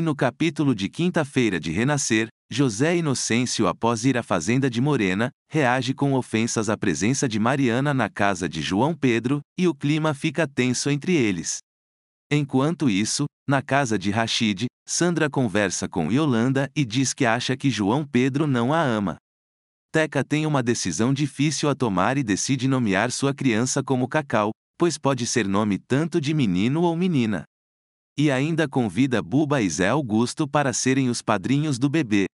E no capítulo de quinta-feira de Renascer, José Inocêncio, após ir à fazenda de Morena, reage com ofensas à presença de Mariana na casa de João Pedro, e o clima fica tenso entre eles. Enquanto isso, na casa de Rashid, Sandra conversa com Yolanda e diz que acha que João Pedro não a ama. Teca tem uma decisão difícil a tomar e decide nomear sua criança como Cacau, pois pode ser nome tanto de menino ou menina. E ainda convida Buba e Zé Augusto para serem os padrinhos do bebê.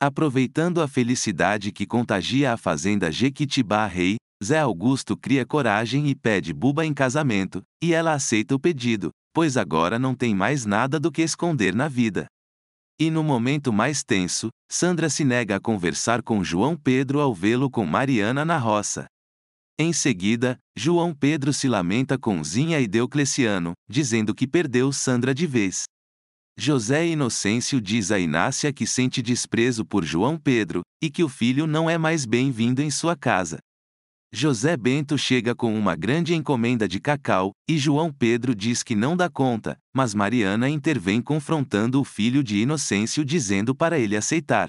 Aproveitando a felicidade que contagia a fazenda Jequitibá Rei, Zé Augusto cria coragem e pede Buba em casamento, e ela aceita o pedido, pois agora não tem mais nada do que esconder na vida. E no momento mais tenso, Sandra se nega a conversar com João Pedro ao vê-lo com Mariana na roça. Em seguida, João Pedro se lamenta com Zinha e Deocleciano, dizendo que perdeu Sandra de vez. José Inocêncio diz a Inácia que sente desprezo por João Pedro, e que o filho não é mais bem-vindo em sua casa. José Bento chega com uma grande encomenda de cacau, e João Pedro diz que não dá conta, mas Mariana intervém confrontando o filho de Inocêncio dizendo para ele aceitar.